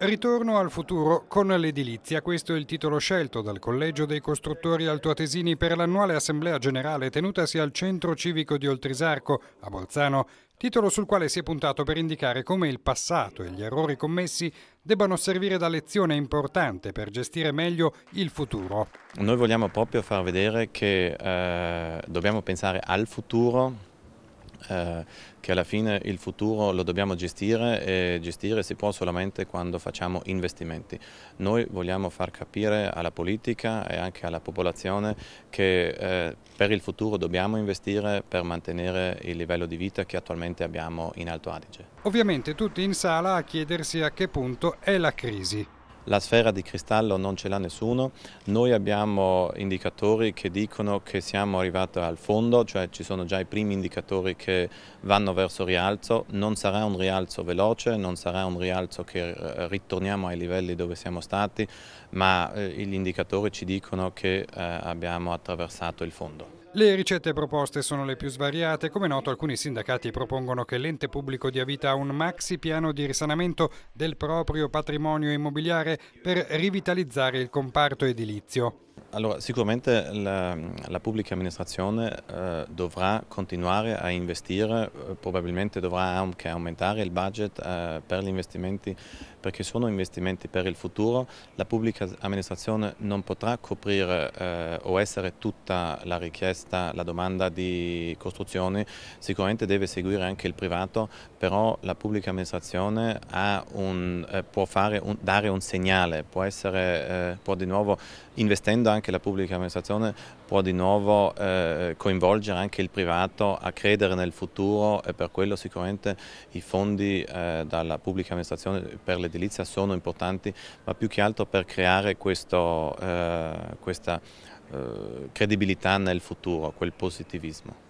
Ritorno al futuro con l'edilizia, questo è il titolo scelto dal Collegio dei Costruttori Altoatesini per l'annuale Assemblea Generale tenutasi al Centro Civico di Oltrisarco, a Bolzano, titolo sul quale si è puntato per indicare come il passato e gli errori commessi debbano servire da lezione importante per gestire meglio il futuro. Noi vogliamo proprio far vedere che eh, dobbiamo pensare al futuro eh, che alla fine il futuro lo dobbiamo gestire e gestire si può solamente quando facciamo investimenti. Noi vogliamo far capire alla politica e anche alla popolazione che eh, per il futuro dobbiamo investire per mantenere il livello di vita che attualmente abbiamo in Alto Adige. Ovviamente tutti in sala a chiedersi a che punto è la crisi. La sfera di cristallo non ce l'ha nessuno, noi abbiamo indicatori che dicono che siamo arrivati al fondo, cioè ci sono già i primi indicatori che vanno verso rialzo, non sarà un rialzo veloce, non sarà un rialzo che eh, ritorniamo ai livelli dove siamo stati, ma eh, gli indicatori ci dicono che eh, abbiamo attraversato il fondo. Le ricette proposte sono le più svariate, come noto alcuni sindacati propongono che l'ente pubblico dia vita a un maxi piano di risanamento del proprio patrimonio immobiliare per rivitalizzare il comparto edilizio. Allora, sicuramente la, la pubblica amministrazione eh, dovrà continuare a investire, eh, probabilmente dovrà anche aumentare il budget eh, per gli investimenti perché sono investimenti per il futuro. La pubblica amministrazione non potrà coprire eh, o essere tutta la richiesta, la domanda di costruzioni, sicuramente deve seguire anche il privato, però la pubblica amministrazione un, eh, può un, dare un segnale, può, essere, eh, può di nuovo investendo anche che la pubblica amministrazione può di nuovo eh, coinvolgere anche il privato a credere nel futuro e per quello sicuramente i fondi eh, dalla pubblica amministrazione per l'edilizia sono importanti, ma più che altro per creare questo, eh, questa eh, credibilità nel futuro, quel positivismo.